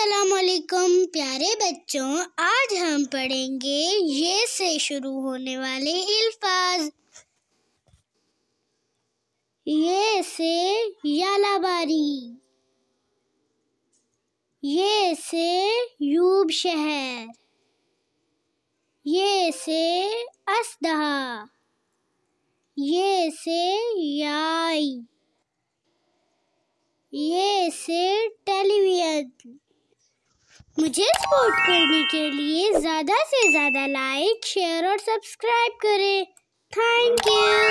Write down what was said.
असलकुम प्यारे बच्चों आज हम पढ़ेंगे ये से शुरू होने वाले अल्फाज ये से यालाबारी ये से यूब शहर ये से असदहा ये से याई ये से टेलीविजन मुझे सपोर्ट करने के लिए ज़्यादा से ज़्यादा लाइक शेयर और सब्सक्राइब करें थैंक यू